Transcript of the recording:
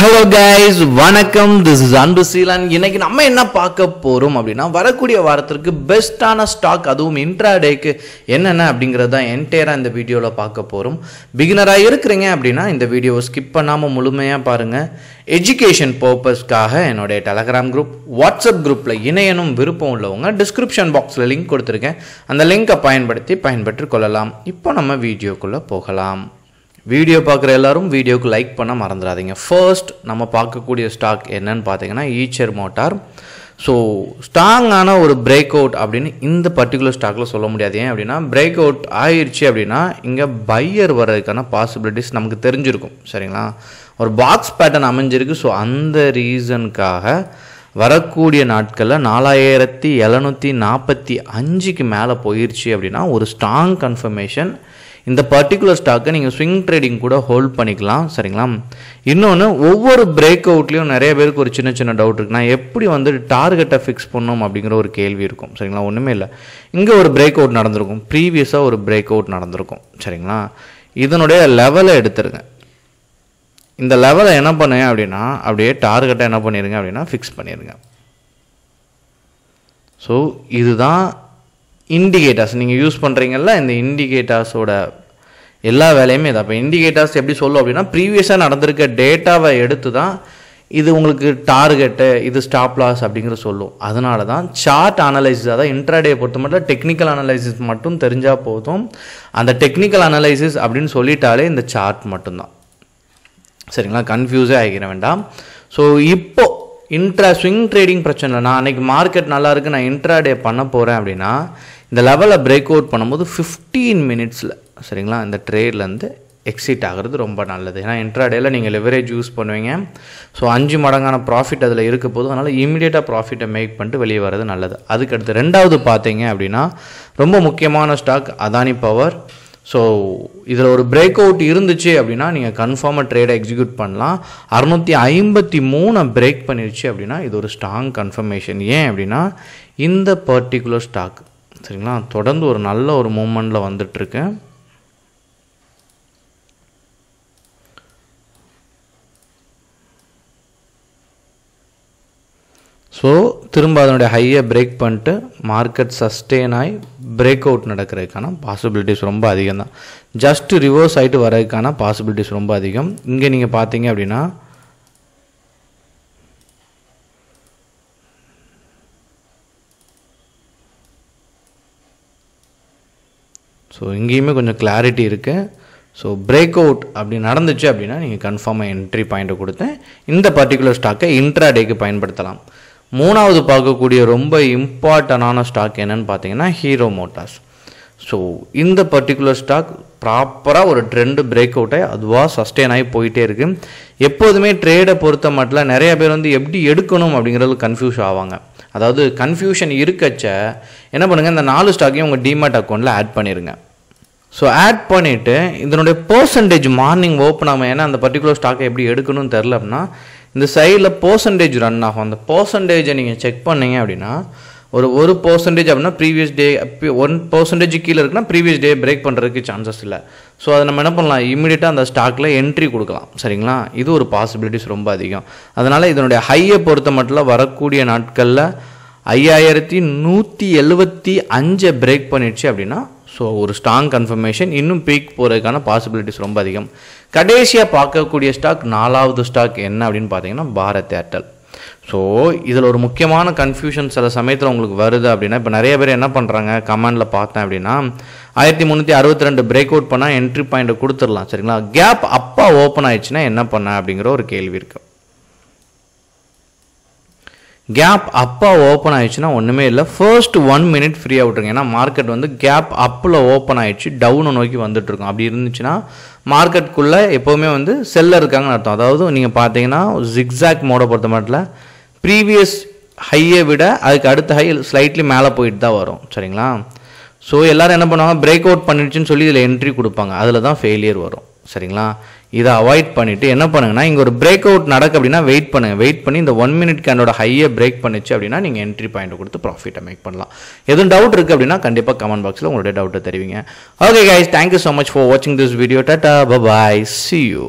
hello guys வணக்கம் this is Anbu Seelan இன்னைக்கு நம்ம என்ன பார்க்க போகிறோம் அப்படின்னா வரக்கூடிய வாரத்திற்கு பெஸ்ட்டான ஸ்டாக் அதுவும் இன்ட்ராடேக்கு என்னென்ன அப்படிங்கிறது தான் என்டையராக இந்த வீடியோவில் பார்க்க போகிறோம் பிகினராக இருக்கிறீங்க அப்படின்னா இந்த வீடியோவை ஸ்கிப் பண்ணாமல் முழுமையாக பாருங்கள் எஜுகேஷன் பர்பஸ்க்காக என்னுடைய டெலகிராம் குரூப் வாட்ஸ்அப் குரூப்பில் இணையனும் விருப்பம் உள்ளவங்க டிஸ்கிரிப்ஷன் பாக்ஸில் லிங்க் கொடுத்துருக்கேன் அந்த லிங்க்கை பயன்படுத்தி பயன்பெற்று கொள்ளலாம் இப்போ நம்ம வீடியோக்குள்ளே போகலாம் வீடியோ பார்க்குற எல்லாரும் வீடியோக்கு லைக் பண்ண மறந்துடாதீங்க ஃபர்ஸ்ட் நம்ம பார்க்கக்கூடிய ஸ்டாக் என்னன்னு பார்த்தீங்கன்னா ஈச்சர் மோட்டார் ஸோ ஸ்ட்ராங்கான ஒரு பிரேக் அவுட் அப்படின்னு இந்த பர்டிகுலர் ஸ்டாக்கில் சொல்ல முடியாது ஏன் அப்படின்னா பிரேக் அவுட் ஆயிடுச்சு அப்படின்னா இங்கே பையர் வர்றதுக்கான பாசிபிலிட்டிஸ் நமக்கு தெரிஞ்சிருக்கும் சரிங்களா ஒரு பாக்ஸ் பேட்டர்ன் அமைஞ்சிருக்கு ஸோ அந்த ரீசனுக்காக வரக்கூடிய நாட்களில் நாலாயிரத்தி எழுநூற்றி நாற்பத்தி அஞ்சுக்கு மேலே போயிடுச்சு அப்படின்னா ஒரு ஸ்ட்ராங் கன்ஃபர்மேஷன் இந்த பர்டிகுலர் ஸ்டாக்கை நீங்கள் ஸ்விங் ட்ரேடிங் கூட ஹோல்ட் பண்ணிக்கலாம் சரிங்களா இன்னொன்று ஒவ்வொரு பிரேக் அவுட்லேயும் நிறைய பேருக்கு ஒரு சின்ன சின்ன டவுட் இருக்கு நான் எப்படி வந்து டார்கெட்டை ஃபிக்ஸ் பண்ணோம் அப்படிங்கிற ஒரு கேள்வி இருக்கும் சரிங்களா ஒன்றுமே இல்லை இங்கே ஒரு பிரேக் அவுட் நடந்திருக்கும் ப்ரீவியஸாக ஒரு பிரேக் அவுட் நடந்திருக்கும் சரிங்களா இதனுடைய லெவலை எடுத்துருங்க இந்த லெவலை என்ன பண்ணுங்க அப்படின்னா அப்படியே டார்கெட்டை என்ன பண்ணிடுங்க அப்படின்னா ஃபிக்ஸ் பண்ணிடுங்க ஸோ இதுதான் இண்டிகேட்டர்ஸ் நீங்கள் யூஸ் பண்ணுறீங்கல்ல இந்த இண்டிகேட்டர்ஸோட எல்லா வேலையுமே இதை அப்போ இண்டிகேட்டர்ஸ் எப்படி சொல்லும் அப்படின்னா ப்ரீவியஸாக நடந்திருக்க டேட்டாவை எடுத்து தான் இது உங்களுக்கு டார்கெட்டு இது ஸ்டாப் லாஸ் அப்படிங்கிற சொல்லும் அதனால தான் சார்ட் அனலைசிஸ் அதாவது இன்ட்ராடே பொறுத்த மட்டும் டெக்னிக்கல் அனலைசிஸ் மட்டும் தெரிஞ்சால் போதும் அந்த டெக்னிக்கல் அனலைசிஸ் அப்படின்னு சொல்லிட்டாலே இந்த சார்ட் மட்டும்தான் சரிங்களா கன்ஃபியூஸே ஆகிக்கிற வேண்டாம் ஸோ இப்போ இன்ட்ரா ஸ்விங் ட்ரேடிங் பிரச்சனை நான் அன்றைக்கி மார்க்கெட் நல்லா இருக்குது நான் இன்ட்ரா டே பண்ண போகிறேன் அப்படின்னா இந்த லெவலை பிரேக் அவுட் பண்ணும்போது ஃபிஃப்டீன் மினிட்ஸில் சரிங்களா இந்த ட்ரேட்லேருந்து எக்ஸிட் ஆகிறது ரொம்ப நல்லது ஏன்னா இன்ட்ராடேயில் நீங்கள் லெவரேஜ் யூஸ் பண்ணுவீங்க ஸோ அஞ்சு மடங்கான ப்ராஃபிட் அதில் இருக்க போது அதனால் இமீடியட்டாக ப்ராஃபிட்டை மேக் பண்ணிட்டு வெளியே வர்றது நல்லது அதுக்கடுத்து ரெண்டாவது பார்த்தீங்க அப்படின்னா ரொம்ப முக்கியமான ஸ்டாக் அதானி பவர் ஸோ இதில் ஒரு பிரேக் அவுட் இருந்துச்சு அப்படின்னா நீங்கள் கன்ஃபார்மாக ட்ரேடை எக்ஸிக்யூட் பண்ணலாம் அறுநூற்றி ஐம்பத்தி மூணை பிரேக் பண்ணிருச்சு அப்படின்னா இது ஒரு ஸ்ட்ராங் கன்ஃபர்மேஷன் ஏன் அப்படின்னா இந்த பர்டிகுலர் ஸ்டாக் சரிங்களா தொடர்ந்து ஒரு நல்ல ஒரு மூமெண்ட்டில் வந்துட்டுருக்கு ஸோ திரும்ப அதனுடைய ஹையை பிரேக் பண்ணிட்டு மார்க்கெட் சஸ்டெயின் ஆகி பிரேக் அவுட் நடக்கிறதுக்கான பாசிபிலிட்டிஸ் ரொம்ப அதிகம் தான் ஜஸ்ட் ரிவர்ஸ் ஆகிட்டு வர்றதுக்கான பாசிபிலிட்டிஸ் ரொம்ப அதிகம் இங்கே நீங்கள் பார்த்தீங்க அப்படின்னா ஸோ இங்கேயுமே கொஞ்சம் கிளாரிட்டி இருக்குது ஸோ பிரேக் அவுட் அப்படி நடந்துச்சு அப்படின்னா நீங்கள் கன்ஃபார்மாக என்ட்ரி பாயிண்ட்டை கொடுத்தேன் இந்த பர்டிகுலர் ஸ்டாக்கை இன்ட்ராடேக்கு பயன்படுத்தலாம் மூணாவது பார்க்கக்கூடிய ரொம்ப இம்பார்ட்டனான ஸ்டாக் என்னன்னு பார்த்தீங்கன்னா ஹீரோ மோட்டார்ஸ் ஸோ இந்த பர்டிகுலர் ஸ்டாக் ப்ராப்பராக ஒரு ட்ரெண்டு பிரேக் அவுட்டை அதுவாக சஸ்டெயின் ஆகி போயிட்டே இருக்குது எப்போதுமே ட்ரேடை பொறுத்த மட்டும் நிறைய பேர் வந்து எப்படி எடுக்கணும் அப்படிங்கிறது கன்ஃபியூஸ் ஆவாங்க அதாவது கன்ஃபியூஷன் இருக்கச்ச என்ன பண்ணுங்கள் இந்த நாலு ஸ்டாக்கையும் உங்கள் டிமேட் அக்கௌண்ட்டில் ஆட் பண்ணிடுங்க ஸோ ஆட் பண்ணிவிட்டு இதனுடைய பர்சன்டேஜ் மார்னிங் ஓப்பன் ஆகும் ஏன்னா அந்த பர்டிகுலர் ஸ்டாக்கை எப்படி எடுக்கணும்னு தெரில அப்படின்னா இந்த சைடில் பர்சன்டேஜ் ரன் ஆகும் அந்த பர்சன்டேஜை நீங்கள் செக் பண்ணீங்க அப்படின்னா ஒரு ஒரு பர்சன்டேஜ் அப்படின்னா ப்ரீவியஸ் டே ஒன் பர்சன்டேஜ் கீழே இருக்குன்னா ப்ரீவியஸ் டே பிரேக் பண்ணுறதுக்கு சான்சஸ் இல்லை ஸோ அதை நம்ம என்ன பண்ணலாம் இமீடியட்டாக அந்த ஸ்டாக்கில் என்ட்ரி கொடுக்கலாம் சரிங்களா இது ஒரு பாசிபிலிட்டிஸ் ரொம்ப அதிகம் அதனால் இதனுடைய ஹையை பொறுத்த மட்டும் வரக்கூடிய நாட்களில் ஐயாயிரத்தி நூற்றி எழுபத்தி அஞ்சை பிரேக் பண்ணிடுச்சு அப்படின்னா ஸோ ஒரு ஸ்ட்ராங் கன்ஃபர்மேஷன் இன்னும் பீக் போகிறதுக்கான பாசிபிலிட்டிஸ் ரொம்ப அதிகம் கடைசியாக பார்க்கக்கூடிய ஸ்டாக் நாலாவது ஸ்டாக் என்ன அப்படின்னு பார்த்தீங்கன்னா பாரத் ஏர்டெல் ஸோ இதில் ஒரு முக்கியமான கன்ஃபியூஷன் சில சமயத்தில் உங்களுக்கு வருது அப்படின்னா இப்போ நிறைய பேர் என்ன பண்ணுறாங்க கமெண்டில் பார்த்தேன் அப்படின்னா ஆயிரத்தி முந்நூற்றி அறுபத்தி ரெண்டு பிரேக் அவுட் பண்ணால் என்ட்ரி பாயிண்ட்டை கொடுத்துடலாம் சரிங்களா கேப் அப்பா ஓப்பன் ஆயிடுச்சுன்னா என்ன பண்ண அப்படிங்கிற ஒரு கேள்வி இருக்குது கேப் அப்போ ஓப்பன் ஆயிடுச்சுன்னா ஒன்றுமே இல்லை ஃபர்ஸ்ட் ஒன் மினிட் ஃப்ரீயாக விட்ருங்க ஏன்னா மார்க்கெட் வந்து கேப் அப்பில் ஓப்பன் ஆயிடுச்சு டவுனை நோக்கி வந்துட்டுருக்கும் அப்படி இருந்துச்சுன்னா மார்க்கெட்டுக்குள்ளே எப்போவுமே வந்து செல்ல இருக்காங்கன்னு அர்த்தம் அதாவது நீங்கள் பார்த்தீங்கன்னா ஜிக்ஸாக் மோடை பொறுத்த மட்டும் ப்ரீவியஸ் ஹையை விட அதுக்கு அடுத்த ஹை ஸ்லைட்லி மேலே போயிட்டு தான் வரும் சரிங்களா ஸோ எல்லோரும் என்ன பண்ணுவாங்க பிரேக் அவுட் பண்ணிடுச்சுன்னு சொல்லி இதில் என்ட்ரி கொடுப்பாங்க அதில் தான் ஃபெயிலியர் வரும் சரிங்களா இதை அவாய்ட் பண்ணிவிட்டு என்ன பண்ணுங்கன்னா இங்கே ஒரு பிரேக் அவுட் நடக்கு அப்படின்னா வெயிட் பண்ணுங்கள் வெயிட் பண்ணி இந்த ஒன் மினிட் கேண்டோட ஹையை பிரேக் பண்ணிச்சு அப்படின்னா நீங்கள் என்ட்ரி பாயிண்ட் கொடுத்து ப்ராஃபிட்டை மேக் பண்ணலாம் எதுவும் டவுட் இருக்குது அப்படின்னா கண்டிப்பாக கமெண்ட் பாக்ஸில் உங்களுடைய டவுட்டை தெரிவிங்க okay guys thank you so much for வாட்சிங் திஸ் வீடியோ டாட்டா பபாய் சி யூ